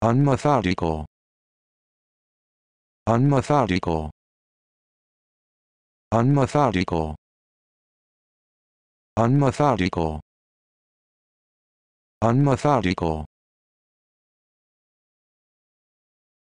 unmethodical unmethodical unmethodical unmethodical unmethodical